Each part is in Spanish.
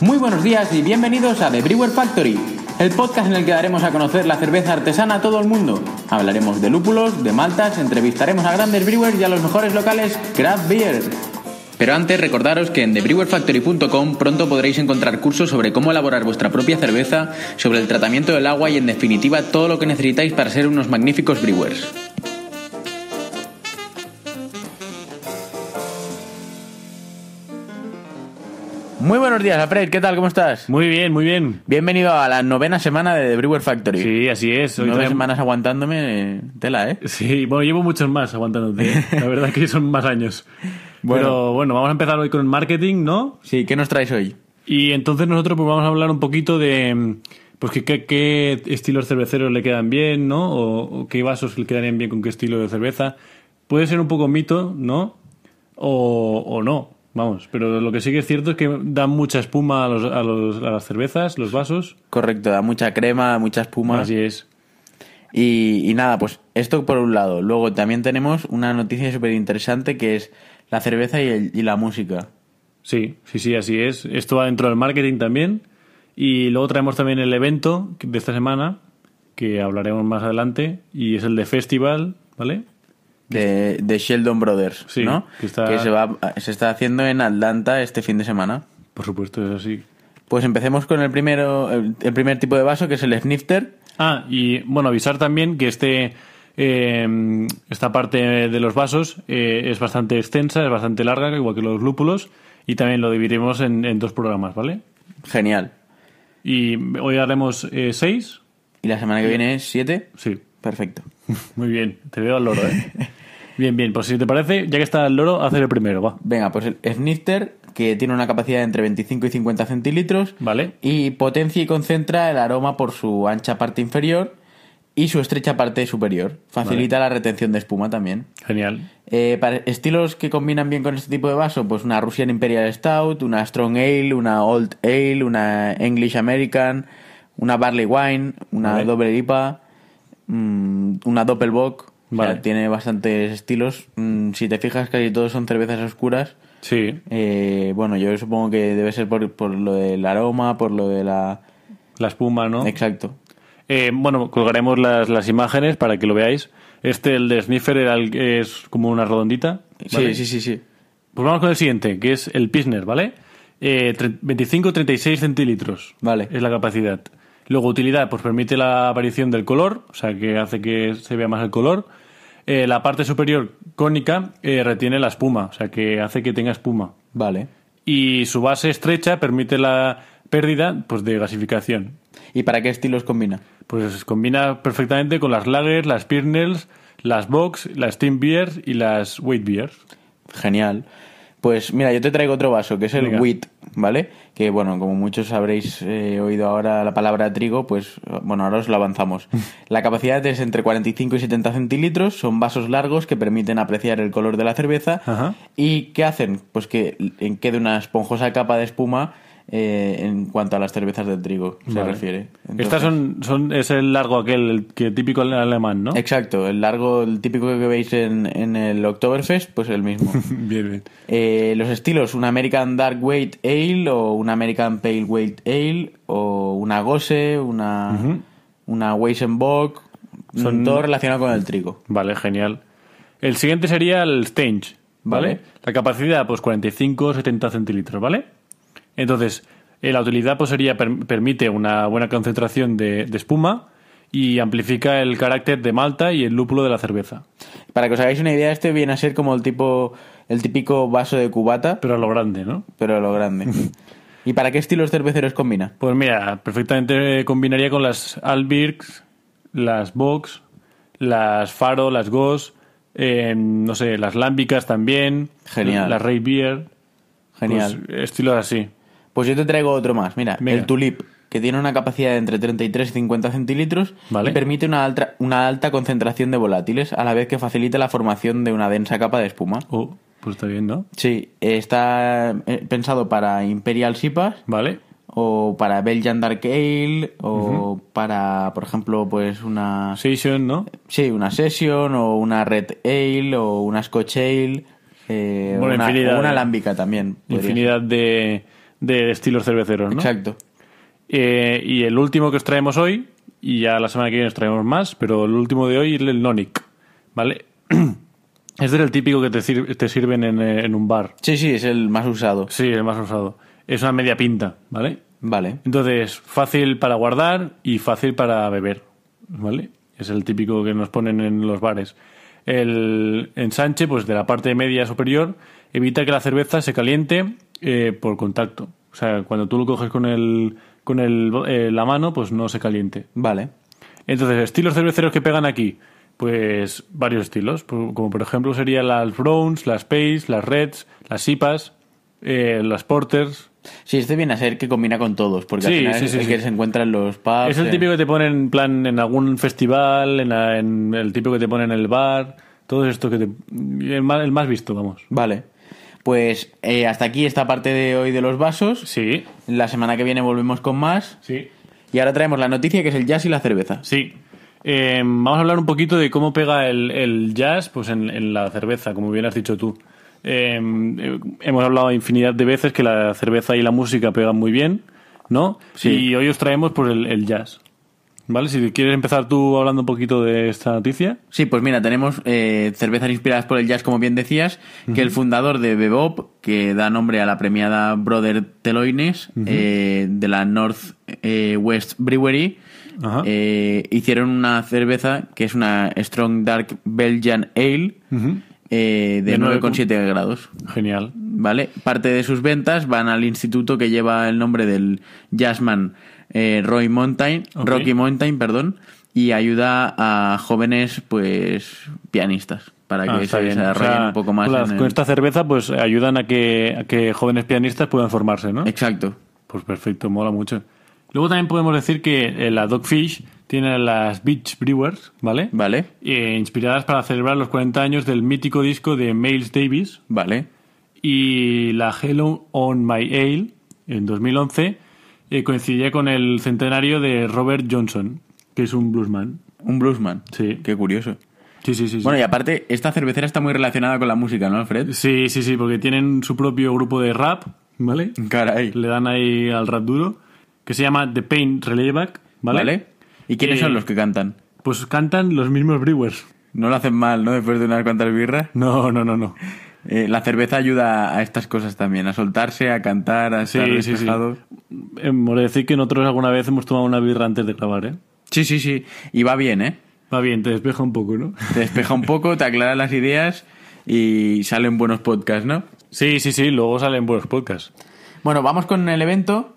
Muy buenos días y bienvenidos a The Brewer Factory, el podcast en el que daremos a conocer la cerveza artesana a todo el mundo. Hablaremos de lúpulos, de maltas, entrevistaremos a grandes brewers y a los mejores locales craft beer. Pero antes recordaros que en thebrewerfactory.com pronto podréis encontrar cursos sobre cómo elaborar vuestra propia cerveza, sobre el tratamiento del agua y en definitiva todo lo que necesitáis para ser unos magníficos brewers. Muy buenos días, Alfred. ¿Qué tal? ¿Cómo estás? Muy bien, muy bien. Bienvenido a la novena semana de Brewer Factory. Sí, así es. Hoy Nueve semanas aguantándome, eh, tela, ¿eh? Sí, bueno, llevo muchos más aguantándote. ¿eh? La verdad que son más años. Bueno. bueno, vamos a empezar hoy con el marketing, ¿no? Sí, ¿qué nos traes hoy? Y entonces nosotros pues, vamos a hablar un poquito de pues qué- estilos cerveceros le quedan bien, ¿no? O, qué vasos le quedarían bien con qué estilo de cerveza. Puede ser un poco mito, ¿no? O, o no. Vamos, pero lo que sí que es cierto es que da mucha espuma a, los, a, los, a las cervezas, los vasos. Correcto, da mucha crema, mucha espuma. Así es. Y, nada, pues esto por un lado. Luego también tenemos una noticia súper interesante que es la cerveza y la música. Sí, sí, sí, así es. Esto va dentro del marketing también. Y luego traemos también el evento de esta semana, que hablaremos más adelante, y es el de Festival, ¿vale? de, Sheldon Brothers, ¿no? Que, se, va, se está haciendo en Atlanta este fin de semana. Por supuesto, es así. Pues empecemos con el, primero, el, primer tipo de vaso, que es el snifter. Ah, y bueno, avisar también que este... Eh, esta parte de los vasos eh, es bastante extensa, es bastante larga, igual que los lúpulos, y también lo dividiremos en, dos programas, ¿vale? Genial. Y hoy haremos eh, seis. Y la semana que viene siete. Sí. Perfecto. Muy bien, te veo al loro, ¿eh? Bien, bien, pues si te parece, ya que está el loro, hacer el primero, va. Venga, pues el snifter, que tiene una capacidad de entre 25 y 50 centilitros. Vale. Y potencia y concentra el aroma por su ancha parte inferior y su estrecha parte superior. Facilita la retención de espuma también. Genial. Eh, para estilos que combinan bien con este tipo de vaso, pues una Russian Imperial Stout, una Strong Ale, una Old Ale, una English American, una Barley Wine, una doble Double IPA, mm, una Doppelbock tiene bastantes estilos. Mm, si te fijas, casi todos son cervezas oscuras. Sí. Eh, bueno, yo supongo que debe ser por, lo del aroma, por lo de la... La espuma, ¿no? Exacto. Eh, bueno, colgaremos las, imágenes para que lo veáis. Este, el de Sniffer, es como una redondita. Sí, sí, sí, sí. Pues vamos con el siguiente, que es el Pisner, ¿vale? 25-36 eh, centilitros. Vale. Es la capacidad. Luego, utilidad, pues permite la aparición del color, o sea que hace que se vea más el color. Eh, la parte superior cónica eh, retiene la espuma, o sea que hace que tenga espuma. Vale. Y su base estrecha permite la pérdida pues, de gasificación. ¿Y para qué estilos combina? Pues combina perfectamente con las lagers, las Pirnels, las Box, las Steam Beers y las Wheat Beers. Genial. Pues mira, yo te traigo otro vaso, que es el Wheat. ¿vale? Que bueno, como muchos habréis eh, oído ahora la palabra trigo, pues bueno, ahora os lo avanzamos. La capacidad es entre 45 y 70 centilitros, son vasos largos que permiten apreciar el color de la cerveza. ¿Y qué hacen? Pues que quede una esponjosa capa de espuma eh, en cuanto a las cervezas de trigo se refiere. Estas son, son, es el largo aquel, el que típico alemán, ¿no? Exacto, el largo, el típico que veis en, el Oktoberfest, pues el mismo. bien, bien. Eh, los estilos, un American Dark Weight Ale o un American Pale Weight Ale o una Gose, una, una Weizenbock, son... todo relacionado con el trigo. Vale, genial. El siguiente sería el Stange, ¿vale? ¿vale? La capacidad, pues 45, 70 centilitros, ¿vale? Entonces, eh, la utilidad pues, sería, permite una buena concentración de, espuma y amplifica el carácter de malta y el lúpulo de la cerveza. Para que os hagáis una idea, este viene a ser como el tipo el típico vaso de cubata, pero a lo grande, ¿no? Pero a lo grande. ¿Y para qué estilos cerveceros combina? Pues mira, perfectamente combinaría con las Albirks, las Box, las Faro, las Goss, em, no sé, las Lámbicas también. Genial. Las Ray Beer. Genial. Pues, estilos así. Pues yo te traigo otro más, mira, el tulip, que tiene una capacidad de entre 33 y 50 centilitros vale. permite una alta, una alta concentración de volátiles, a la vez que facilita la formación de una densa capa de espuma. Oh, pues está bien, ¿no? Sí, está eh, pensado para Imperial Sipas. Vale o para Belgian Dark Ale o para, por ejemplo, pues una... Session, ¿no? Sí, una Session o una Red Ale o una Scotch Ale eh, una, o una Alámbica también. Infinidad de, de estilos cerveceros, ¿no? Exacto. Eh, y el último que os traemos hoy, y ya la semana que viene os traemos más, pero el último de hoy es el Nonic, ¿vale? este es el típico que te, sirven eh, en, un bar. Sí, sí, es el más usado. Sí, el más usado. Es una media pinta, ¿vale? Vale. Entonces, fácil para guardar y fácil para beber, ¿vale? Es el típico que nos ponen en los bares. El ensanche, pues de la parte media superior, evita que la cerveza se caliente eh, por contacto. O sea, cuando tú lo coges con el con el, eh, la mano, pues no se caliente. Vale. Entonces, estilos cerveceros que pegan aquí. Pues varios estilos, como por ejemplo serían las Browns, las Pace, las Reds, las Sipas, eh, las Porters. Sí, este viene a ser que combina con todos, porque al final es el que se encuentra los pubs. Es el típico que te ponen en plan en algún festival, en, el tipo que te ponen en el bar, todo esto que te. el más visto, vamos. Vale. Pues eh, hasta aquí esta parte de hoy de los vasos. Sí. La semana que viene volvemos con más. Sí. Y ahora traemos la noticia que es el jazz y la cerveza. Sí. Eh, vamos a hablar un poquito de cómo pega el, jazz pues en, la cerveza, como bien has dicho tú. Eh, hemos hablado infinidad de veces que la cerveza y la música pegan muy bien, ¿no? Sí. Y hoy os traemos pues, el, el jazz. Vale, si quieres empezar tú hablando un poquito de esta noticia. Sí, pues mira, tenemos eh, cervezas inspiradas por el jazz, como bien decías, que el fundador de Bebop, que da nombre a la premiada Brother Teloines eh, de la North eh, West Brewery, hicieron una cerveza que es una Strong Dark Belgian Ale. de, de 9,7 grados. Genial. Vale, parte de sus ventas van al instituto que lleva el nombre del jazzman eh, Roy Mountain, Rocky Mountain, perdón, y ayuda a jóvenes pues pianistas para ah, que se desarrollen un poco más. Con esta cerveza pues ayudan a que, jóvenes pianistas puedan formarse, ¿no? Exacto. Pues perfecto, mola mucho. Luego también podemos decir que eh, la Dogfish tiene las Beach Brewers, ¿vale? Vale. Eh, inspiradas para celebrar los 40 años del mítico disco de Miles Davis. Vale. Y la Hello on My Ale, en 2011, eh, coincidía con el centenario de Robert Johnson, que es un bluesman. Un bluesman. Sí. Qué curioso. Sí, sí, sí. Bueno, y aparte, esta cervecera está muy relacionada con la música, ¿no, Alfred? Sí, sí, sí, porque tienen su propio grupo de rap, ¿vale? Caray. Le dan ahí al rap duro, que se llama The Pain Relayback, ¿vale? ¿Vale? ¿Y quiénes son eh, los que cantan? Pues cantan los mismos Brewers. No lo hacen mal, ¿no? Después de unas cuantas birras. No, no, no, no. Eh, la cerveza ayuda a estas cosas también, a soltarse, a cantar, a ser sí, sí, sí. Eh, decir que nosotros alguna vez hemos tomado una birra antes de grabar, ¿eh? Sí, sí, sí. Y va bien, ¿eh? Va bien, te despeja un poco, ¿no? Te despeja un poco, te aclara las ideas y salen buenos podcasts, ¿no? Sí, sí, sí, luego salen buenos podcasts. Bueno, vamos con el evento.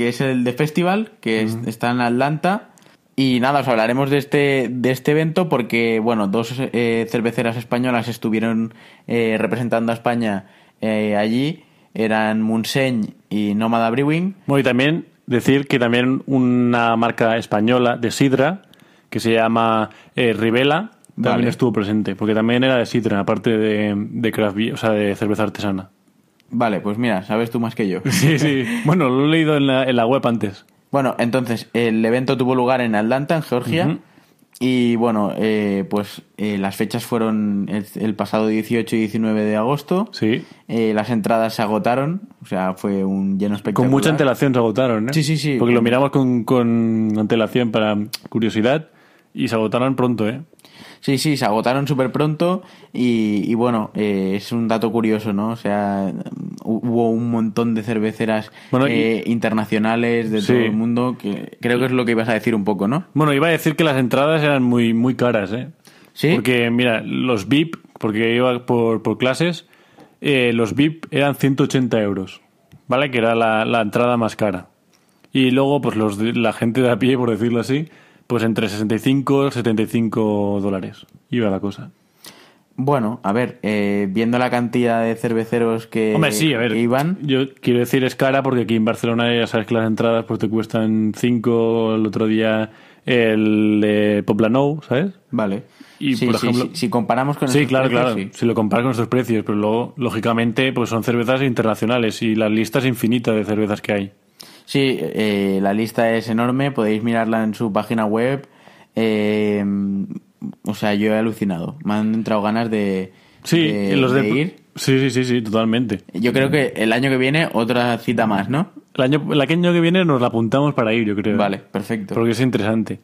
que es el de Festival, que está en Atlanta. Y nada, os hablaremos de este, de este evento porque, bueno, dos eh, cerveceras españolas estuvieron eh, representando a España eh, allí. Eran Munseñ y Nómada Brewing. Bueno, y también decir que también una marca española de sidra que se llama Rivela también estuvo presente, porque también era de sidra, aparte de, de craft o sea, de cerveza artesana. Vale, pues mira, sabes tú más que yo. Sí, sí. Bueno, lo he leído en la, en la web antes. Bueno, entonces, el evento tuvo lugar en Atlanta, en Georgia. Y bueno, eh, pues eh, las fechas fueron el, pasado 18 y 19 de agosto. Sí. Eh, las entradas se agotaron, o sea, fue un lleno espectacular. Con mucha antelación se agotaron, ¿eh? Sí, sí, sí. Porque lo miramos con, con antelación para curiosidad y se agotaron pronto, ¿eh? Sí, sí, se agotaron súper pronto y, bueno, eh, es un dato curioso, ¿no? O sea, hubo un montón de cerveceras eh, internacionales de todo el mundo, que creo que es lo que ibas a decir un poco, ¿no? Bueno, iba a decir que las entradas eran muy, muy caras, ¿eh? Sí. Porque, mira, los VIP, porque iba por, por clases, eh, los VIP eran 180 euros, ¿vale? Que era la, la entrada más cara. Y luego, pues los, la gente de a pie, por decirlo así, pues entre 65 y 75 dólares iba la cosa. Bueno, a ver, eh, viendo la cantidad de cerveceros que Hombre, sí, a ver, iban. Yo quiero decir, es cara porque aquí en Barcelona ya sabes que las entradas pues te cuestan 5, el otro día el eh, ¿sabes? Vale. Y si comparamos con Sí, claro, claro. Si lo comparas con estos precios, pero luego, lógicamente, pues son cervezas internacionales y la lista es infinita de cervezas que hay. Sí, eh, la lista es enorme, podéis mirarla en su página web. Eh, o sea, yo he alucinado. Me han entrado ganas de, sí, los de, ir. Sí, sí, sí, sí, totalmente. Yo creo que el año que viene otra cita más, ¿no? El año, el año que viene nos la apuntamos para ir, yo creo. Vale, perfecto. Porque es interesante.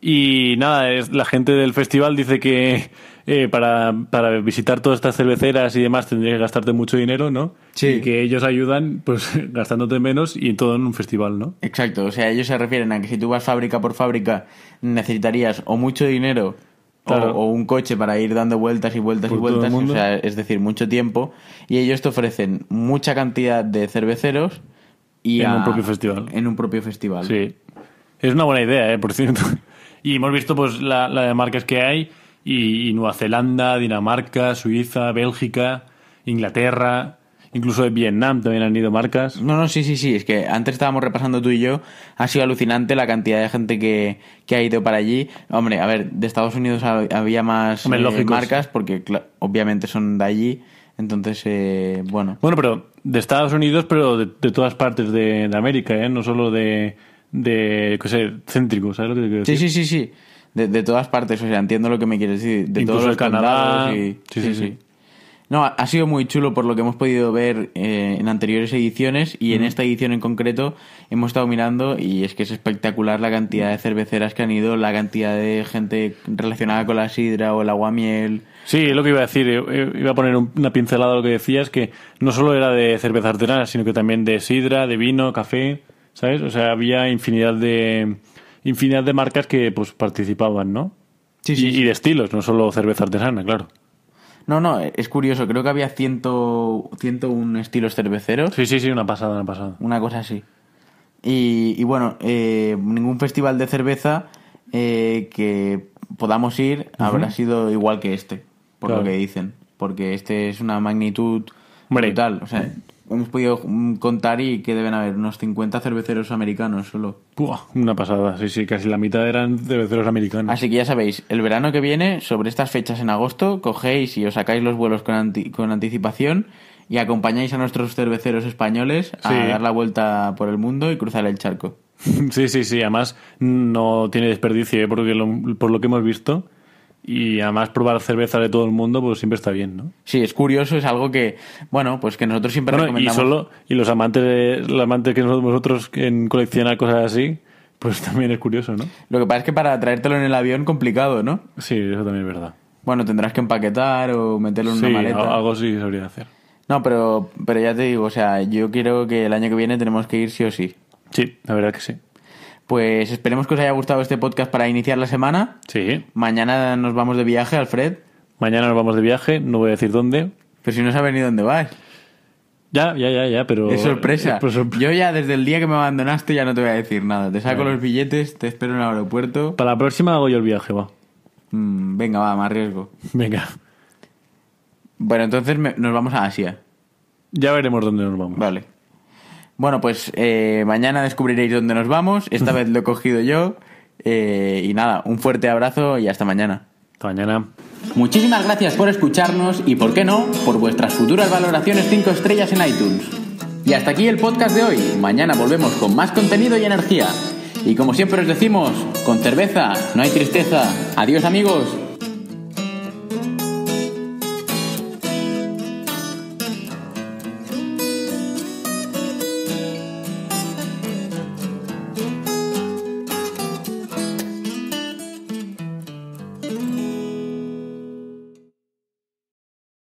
Y nada, es, la gente del festival dice que eh, para, para, visitar todas estas cerveceras y demás tendrías que gastarte mucho dinero, ¿no? Sí. Y que ellos ayudan, pues gastándote menos y todo en un festival, ¿no? Exacto, o sea, ellos se refieren a que si tú vas fábrica por fábrica necesitarías o mucho dinero O, un coche para ir dando vueltas y vueltas y vueltas, o sea, es decir, mucho tiempo. Y ellos te ofrecen mucha cantidad de cerveceros y en un propio festival. En un propio festival. Sí. Es una buena idea, ¿eh? por cierto. Y hemos visto pues la, la de marcas que hay y, Nueva Zelanda, Dinamarca, Suiza, Bélgica, Inglaterra, incluso de Vietnam también han ido marcas. No, no, sí, sí, sí, es que antes estábamos repasando tú y yo, ha sido alucinante la cantidad de gente que, que ha ido para allí. Hombre, a ver, de Estados Unidos había más eh, marcas porque obviamente son de allí. Entonces, eh, bueno. Bueno, pero de Estados Unidos, pero de, de todas partes de, de América, ¿eh? No solo de, de, qué sé, céntrico, ¿sabes lo que te quiero decir? Sí, sí, sí, sí. De, de, todas partes, o sea, entiendo lo que me quieres decir. De todos los Canadá. Sí, sí, sí, No, ha sido muy chulo por lo que hemos podido ver eh, en anteriores ediciones y en esta edición en concreto hemos estado mirando y es que es espectacular la cantidad de cerveceras que han ido, la cantidad de gente relacionada con la sidra o el agua miel Sí, es lo que iba a decir. Eh, eh, iba a poner una pincelada a lo que decías, que no solo era de cerveza artesanal, sino que también de sidra, de vino, café. ¿Sabes? O sea, había infinidad de infinidad de marcas que pues participaban, ¿no? Sí, sí, y, de estilos, no solo cerveza artesana, claro. No, no, es curioso, creo que había ciento 101 estilos cerveceros. Sí, sí, sí, una pasada, una pasada. Una cosa así. Y, bueno, eh, ningún festival de cerveza eh, que podamos ir habrá sido igual que este, por lo que dicen. Porque este es una magnitud brutal. O sea, hemos podido mm, contar y que deben haber unos 50 cerveceros americanos solo. una pasada, sí, sí, casi la mitad eran cerveceros americanos. Así que ya sabéis, el verano que viene, sobre estas fechas en agosto, cogéis y os sacáis los vuelos con, anticipación y acompañáis a nuestros cerveceros españoles a dar la vuelta por el mundo y cruzar el charco. Sí, sí, sí, además no tiene desperdicio, ¿eh? porque por lo que hemos visto y además probar cerveza de todo el mundo, pues siempre está bien, ¿no? Sí, es curioso, es algo que, bueno, pues que nosotros siempre recomendamos. Y, solo, y los amantes, de, los amantes que nosotros en coleccionar cosas así, pues también es curioso, ¿no? Lo que pasa es que para traértelo en el avión, complicado, ¿no? Sí, eso también es verdad. Bueno, tendrás que empaquetar o meterlo en una maleta. algo sí sabría hacer. No, pero, pero ya te digo, o sea, yo quiero que el año que viene tenemos que ir sí o sí. Sí, la verdad que sí. Pues esperemos que os haya gustado este podcast para iniciar la semana. Sí. Mañana nos vamos de viaje, Alfred. Mañana nos vamos de viaje, no voy a decir dónde. Pero si no sabes ni dónde vas. Ya, ya, ya, ya, pero... Es sorpresa. Yo ya desde el día que me abandonaste ya no te voy a decir nada. Te saco los billetes, te espero en el aeropuerto. Para la próxima hago yo el viaje, va. Mm, venga, va, más riesgo. Venga. Bueno, entonces nos vamos a Asia. Ya veremos dónde nos vamos. Vale. Bueno, pues eh, mañana descubriréis dónde nos vamos. Esta vez lo he cogido yo. Eh, y nada, un fuerte abrazo y hasta mañana. Hasta mañana. Muchísimas gracias por escucharnos y, por qué no, por vuestras futuras valoraciones 5 estrellas en iTunes. Y hasta aquí el podcast de hoy. Mañana volvemos con más contenido y energía. Y como siempre os decimos, con cerveza no hay tristeza. Adiós amigos.